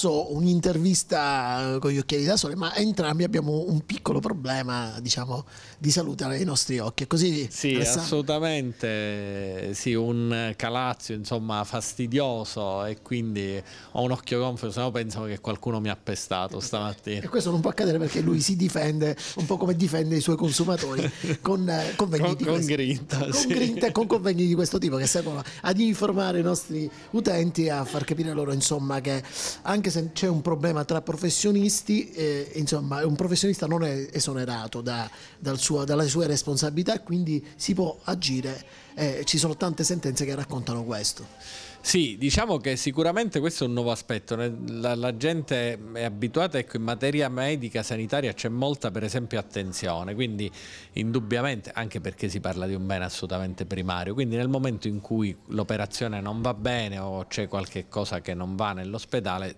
caso un'intervista eh, con gli occhiali da sole, ma entrambi abbiamo un piccolo problema, diciamo, di salute ai nostri occhi. È così? Sì, Alessandro? assolutamente. Sì, un calazio, insomma, fastidioso e quindi ho un occhio gonfio, se no pensavo che qualcuno mi ha pestato stamattina. E questo non può accadere perché lui si difende un po' come difende i suoi consumatori con eh, convegni con, di con questo, grinta, con sì. grinta e con convegni di questo tipo che servono ad informare i nostri utenti a far capire loro, insomma, che anche anche se c'è un problema tra professionisti, eh, insomma, un professionista non è esonerato da, dal suo, dalle sue responsabilità, quindi si può agire. Eh, ci sono tante sentenze che raccontano questo. Sì, diciamo che sicuramente questo è un nuovo aspetto. La, la gente è abituata, ecco, in materia medica, sanitaria c'è molta, per esempio, attenzione. Quindi, indubbiamente, anche perché si parla di un bene assolutamente primario. Quindi, nel momento in cui l'operazione non va bene o c'è qualche cosa che non va nell'ospedale,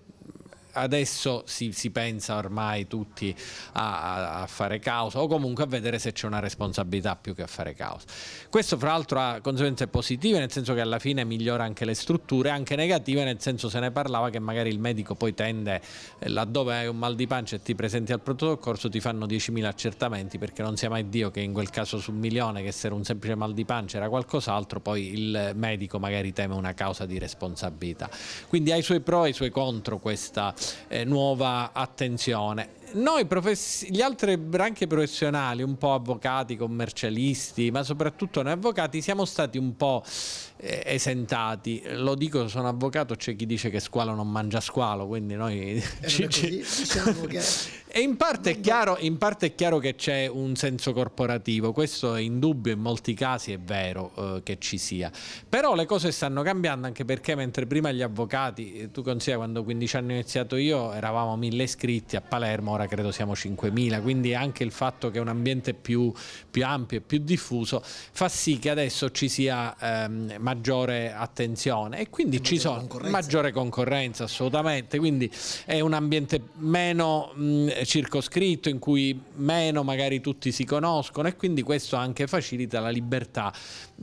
adesso si, si, pensa ormai tutti a, a, fare causa o comunque a vedere se c'è una responsabilità più che a fare causa. Questo fra l'altro ha conseguenze positive, nel senso che alla fine migliora anche le strutture, anche negative, nel senso se ne parlava che magari il medico poi tende, eh, laddove hai un mal di pancia e ti presenti al pronto soccorso, ti fanno 10.000 accertamenti perché non sia mai Dio che in quel caso su un milione, che se era un semplice mal di pancia era qualcos'altro, poi il medico magari teme una causa di responsabilità. Quindi ha i suoi pro e i suoi contro questa eh, nuova attenzione noi profess- gli altri branche professionali, un po' avvocati, commercialisti, ma soprattutto noi avvocati, siamo stati un po' eh, esentati. Lo dico, sono avvocato, c'è chi dice che squalo non mangia squalo, quindi noi... Eh, ci, ci... Diciamo e in parte, è chiaro, in parte, è chiaro, che c'è un senso corporativo, questo è indubbio, in molti casi è vero eh, che ci sia. Però le cose stanno cambiando anche perché mentre prima gli avvocati, eh, tu considera quando 15 anni ho iniziato io, eravamo mille iscritti a Palermo, ora credo siamo 5.000, quindi anche il fatto che è un ambiente più, più ampio e più diffuso fa sì che adesso ci sia ehm, maggiore attenzione e quindi e ci maggiore sono concorrenza. maggiore concorrenza assolutamente, quindi è un ambiente meno mh, circoscritto in cui meno magari tutti si conoscono e quindi questo anche facilita la libertà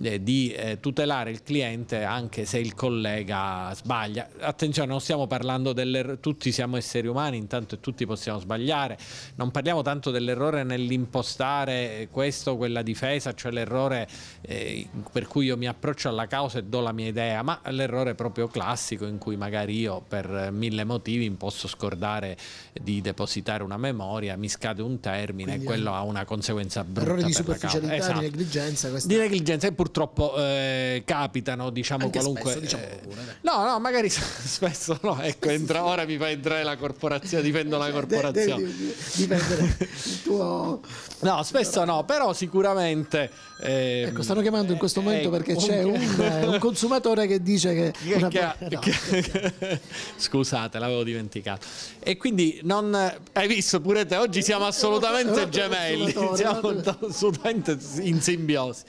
eh, di eh, tutelare il cliente anche se il collega sbaglia. Attenzione, non stiamo parlando del... tutti siamo esseri umani, intanto tutti possiamo sbagliare sbagliare. Non parliamo tanto dell'errore nell'impostare questa o quella difesa, cioè l'errore eh, per cui io mi approccio alla causa e do la mia idea, ma l'errore proprio classico in cui magari io per mille motivi posso scordare di depositare una memoria, mi scade un termine e quello ha una conseguenza brutta. Errore di superficialità, esatto. di negligenza. Questa... Di negligenza e purtroppo eh, capitano, diciamo Anche qualunque... Spesso, diciamo eh, pure, no, no, magari spesso no, ecco, entra, ora mi fa entrare la corporazione, difendo la cioè, corporazione di, di, di il tuo... No, spesso no, però sicuramente... Eh, ecco, stanno chiamando in questo eh, momento eh, perché c'è un, eh, un, consumatore che dice che... che, una... no, che... Scusate, l'avevo dimenticato. E quindi non... Hai visto pure te, oggi siamo assolutamente gemelli, siamo assolutamente in simbiosi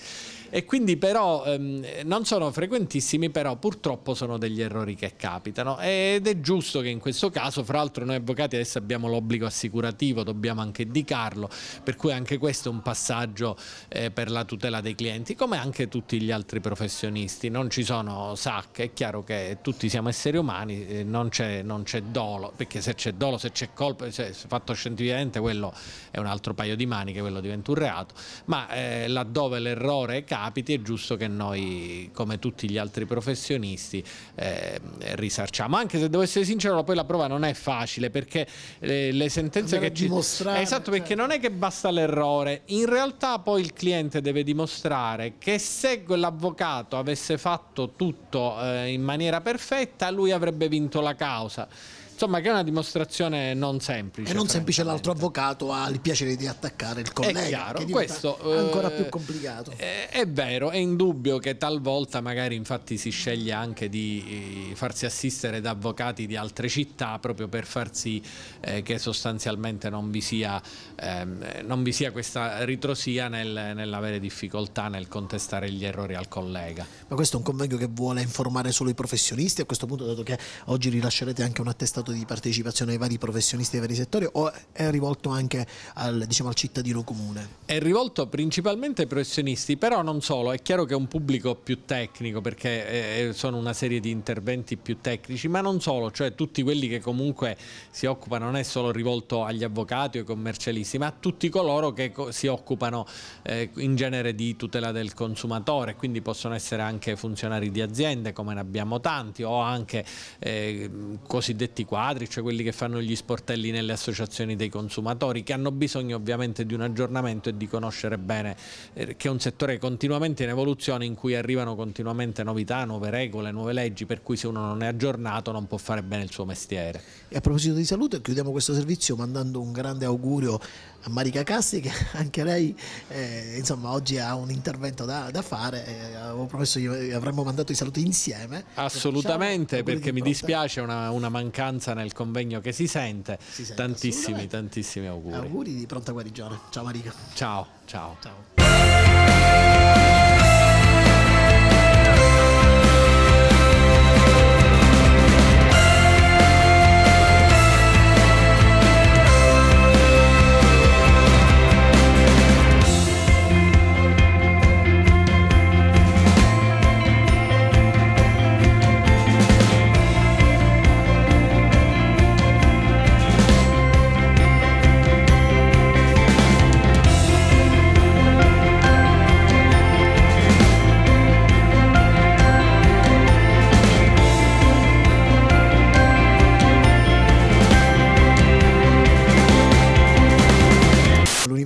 e quindi però ehm, non sono frequentissimi, però purtroppo sono degli errori che capitano ed è giusto che in questo caso, fra l'altro noi avvocati adesso abbiamo l'obbligo assicurativo, dobbiamo anche indicarlo, per cui anche questo è un passaggio eh, per la tutela dei clienti, come anche tutti gli altri professionisti, non ci sono sacche, è chiaro che tutti siamo esseri umani, eh, non c'è dolo, perché se c'è dolo, se c'è colpa, se è fatto scientificamente quello è un altro paio di maniche, quello diventa un reato, ma eh, laddove l'errore capita, capiti è giusto che noi, come tutti gli altri professionisti, eh, risarciamo. Anche se devo essere sincero, poi la prova non è facile perché le, eh, le sentenze Andare che ci... dimostrare. Esatto, perché certo. non è che basta l'errore. In realtà poi il cliente deve dimostrare che se l'avvocato avesse fatto tutto eh, in maniera perfetta, lui avrebbe vinto la causa. Insomma, che è una dimostrazione non semplice. E non semplice l'altro avvocato ha il piacere di attaccare il collega. È chiaro, questo eh, ancora più complicato. È, è vero, è indubbio che talvolta magari infatti si sceglie anche di eh, farsi assistere da avvocati di altre città proprio per far sì eh, che sostanzialmente non vi sia, ehm, non vi sia questa ritrosia nel, nell'avere difficoltà nel contestare gli errori al collega. Ma questo è un convegno che vuole informare solo i professionisti a questo punto, dato che oggi rilascerete anche un attestato mercato di partecipazione ai vari professionisti dei vari settori o è rivolto anche al, diciamo, al cittadino comune? È rivolto principalmente ai professionisti, però non solo, è chiaro che è un pubblico più tecnico perché eh, eh, sono una serie di interventi più tecnici, ma non solo, cioè tutti quelli che comunque si occupano non è solo rivolto agli avvocati o ai commercialisti, ma a tutti coloro che si occupano eh, in genere di tutela del consumatore, quindi possono essere anche funzionari di aziende come ne abbiamo tanti o anche eh, cosiddetti quadri quadri, cioè quelli che fanno gli sportelli nelle associazioni dei consumatori, che hanno bisogno ovviamente di un aggiornamento e di conoscere bene eh, che è un settore continuamente in evoluzione in cui arrivano continuamente novità, nuove regole, nuove leggi, per cui se uno non è aggiornato non può fare bene il suo mestiere. E a proposito di salute chiudiamo questo servizio mandando un grande augurio a Marica Cassi che anche lei eh, insomma oggi ha un intervento da, da fare eh, avevo promesso che eh, avremmo mandato i saluti insieme assolutamente diciamo, perché mi dispiace una, una, mancanza nel convegno che si sente, si sente tantissimi tantissimi auguri auguri di pronta guarigione ciao Marica ciao ciao, ciao.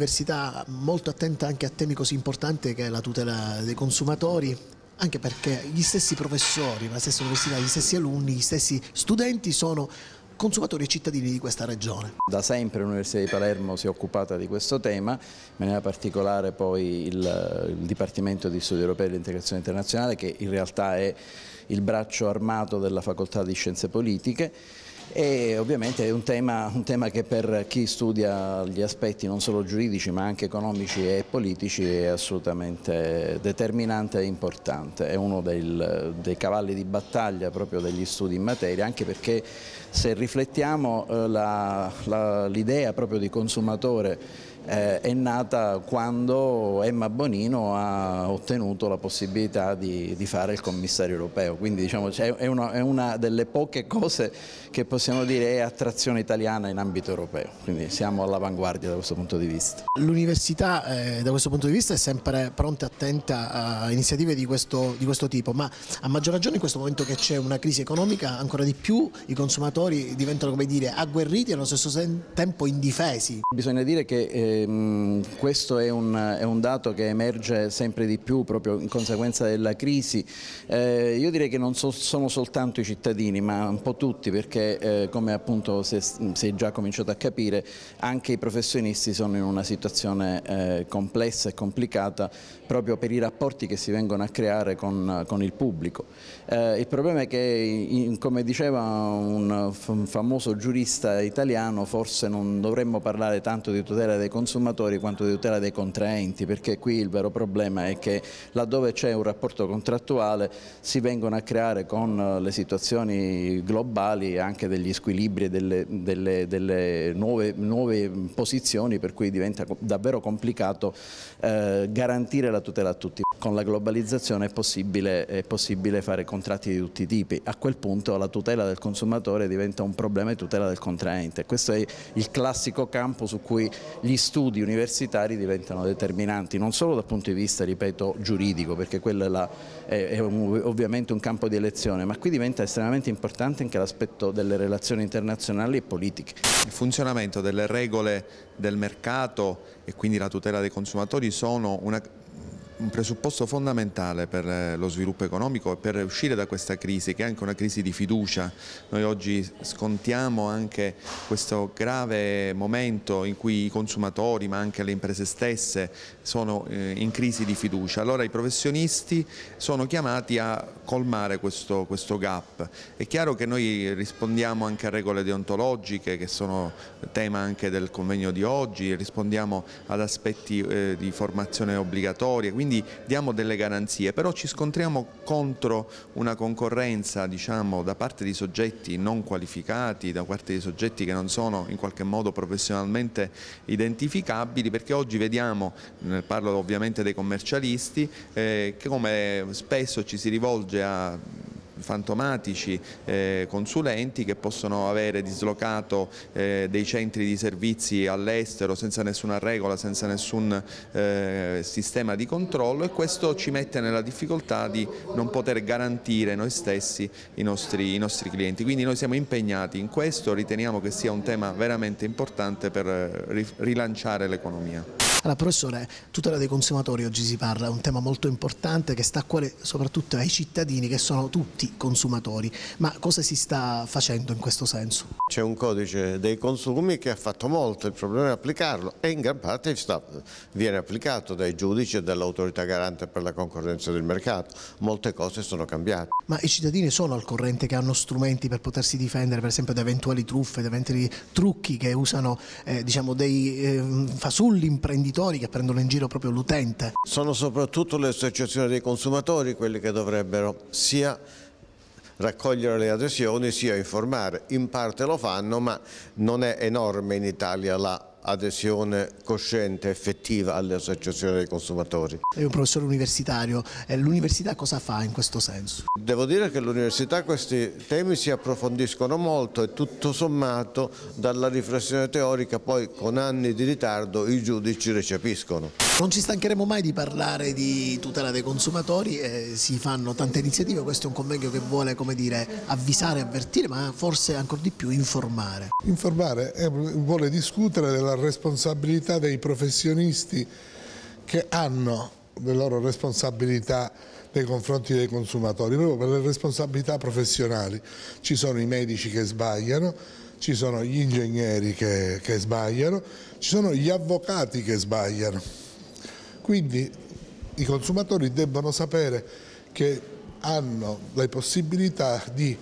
l'università molto attenta anche a temi così importanti che è la tutela dei consumatori anche perché gli stessi professori, la stessa università, gli stessi alunni, gli stessi studenti sono consumatori e cittadini di questa regione. Da sempre l'Università di Palermo si è occupata di questo tema, in maniera particolare poi il, il Dipartimento di Studi Europei e dell'Integrazione Internazionale che in realtà è il braccio armato della Facoltà di Scienze Politiche e ovviamente è un tema, un tema, che per chi studia gli aspetti non solo giuridici ma anche economici e politici è assolutamente determinante e importante, è uno del, dei cavalli di battaglia proprio degli studi in materia, anche perché se riflettiamo eh, l'idea proprio di consumatore eh, è nata quando Emma Bonino ha ottenuto la possibilità di, di fare il commissario europeo, quindi diciamo, cioè, è, una, è, una, delle poche cose che possiamo dire è attrazione italiana in ambito europeo, quindi siamo all'avanguardia da questo punto di vista. L'università eh, da questo punto di vista è sempre pronta e attenta a iniziative di questo, di questo tipo, ma a maggior ragione in questo momento che c'è una crisi economica ancora di più i consumatori diventano come dire agguerriti e allo stesso tempo indifesi. Bisogna dire che eh, Ehm, questo è un, è un, dato che emerge sempre di più proprio in conseguenza della crisi. Eh, io direi che non so, sono soltanto i cittadini ma un po' tutti perché eh, come appunto si è già cominciato a capire anche i professionisti sono in una situazione eh, complessa e complicata proprio per i rapporti che si vengono a creare con, con il pubblico. il problema è che come diceva un famoso giurista italiano forse non dovremmo parlare tanto di tutela dei consumatori consumatori quanto di tutela dei contraenti, perché qui il vero problema è che laddove c'è un rapporto contrattuale si vengono a creare con eh, le situazioni globali anche degli squilibri e delle, delle, delle nuove, nuove, posizioni per cui diventa davvero complicato eh, garantire la tutela a tutti. Con la globalizzazione è possibile, è possibile fare contratti di tutti i tipi, a quel punto la tutela del consumatore diventa un problema di tutela del contraente. Questo è il classico campo su cui gli studi universitari diventano determinanti, non solo dal punto di vista, ripeto, giuridico, perché quello è, la, è, è ovviamente un campo di elezione, ma qui diventa estremamente importante anche l'aspetto delle relazioni internazionali e politiche. Il funzionamento delle regole del mercato e quindi la tutela dei consumatori sono una un presupposto fondamentale per eh, lo sviluppo economico e per uscire da questa crisi che è anche una crisi di fiducia. Noi oggi scontiamo anche questo grave momento in cui i consumatori ma anche le imprese stesse sono eh, in crisi di fiducia. Allora i professionisti sono chiamati a colmare questo, questo gap. È chiaro che noi rispondiamo anche a regole deontologiche che sono tema anche del convegno di oggi, rispondiamo ad aspetti eh, di formazione obbligatoria, quindi quindi diamo delle garanzie, però ci scontriamo contro una concorrenza diciamo, da parte di soggetti non qualificati, da parte di soggetti che non sono in qualche modo professionalmente identificabili, perché oggi vediamo, eh, parlo ovviamente dei commercialisti, eh, come spesso ci si rivolge a fantomatici eh, consulenti che possono avere dislocato eh, dei centri di servizi all'estero senza nessuna regola, senza nessun eh, sistema di controllo e questo ci mette nella difficoltà di non poter garantire noi stessi i nostri, i nostri clienti. Quindi noi siamo impegnati in questo, riteniamo che sia un tema veramente importante per eh, rilanciare l'economia. Allora, professore, tutela dei consumatori oggi si parla, è un tema molto importante che sta a cuore soprattutto ai cittadini che sono tutti consumatori. Ma cosa si sta facendo in questo senso? C'è un codice dei consumi che ha fatto molto, il problema è applicarlo e in gran parte sta, viene applicato dai giudici e dall'autorità garante per la concorrenza del mercato. Molte cose sono cambiate. Ma i cittadini sono al corrente che hanno strumenti per potersi difendere, per esempio da eventuali truffe, da eventuali trucchi che usano eh, diciamo, dei eh, fasulli imprenditori che prendono in giro proprio l'utente? Sono soprattutto le associazioni dei consumatori quelle che dovrebbero sia raccogliere le adesioni sia informare. In parte lo fanno ma non è enorme in Italia la adesione cosciente, effettiva alle associazioni dei consumatori. È un professore universitario, l'università cosa fa in questo senso? Devo dire che l'università questi temi si approfondiscono molto e tutto sommato dalla riflessione teorica poi con anni di ritardo i giudici recepiscono. Non ci stancheremo mai di parlare di tutela dei consumatori, eh, si fanno tante iniziative, questo è un convegno che vuole come dire, avvisare, avvertire ma forse ancora di più informare. Informare eh, vuole discutere della responsabilità dei professionisti che hanno le loro responsabilità nei confronti dei consumatori, proprio per le responsabilità professionali. Ci sono i medici che sbagliano, ci sono gli ingegneri che, che sbagliano, ci sono gli avvocati che sbagliano. Quindi i consumatori debbono sapere che hanno le possibilità di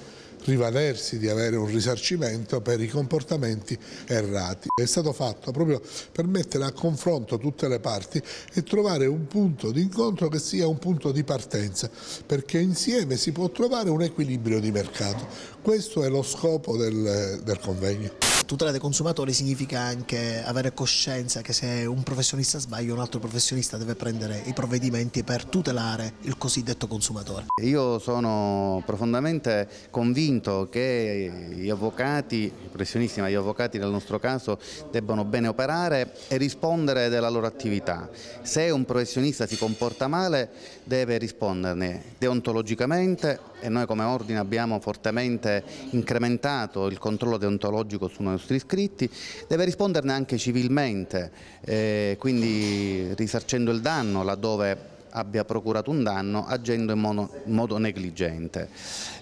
rivalersi di avere un risarcimento per i comportamenti errati. È stato fatto proprio per mettere a confronto tutte le parti e trovare un punto d'incontro che sia un punto di partenza, perché insieme si può trovare un equilibrio di mercato. Questo è lo scopo del, del convegno. Tutela dei consumatori significa anche avere coscienza che se un professionista sbaglia un altro professionista deve prendere i provvedimenti per tutelare il cosiddetto consumatore. Io sono profondamente convinto che gli avvocati, i professionisti ma gli avvocati nel nostro caso debbano bene operare e rispondere della loro attività. Se un professionista si comporta male deve risponderne deontologicamente e noi come Ordine abbiamo fortemente incrementato il controllo deontologico sui nostri iscritti, deve risponderne anche civilmente, eh, quindi risarcendo il danno laddove abbia procurato un danno agendo in modo, in modo negligente.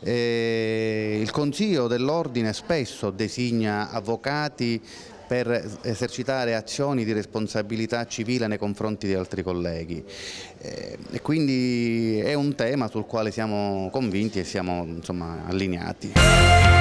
Eh, il Consiglio dell'Ordine spesso designa avvocati per esercitare azioni di responsabilità civile nei confronti di altri colleghi. Eh, e quindi è un tema sul quale siamo convinti e siamo insomma, allineati.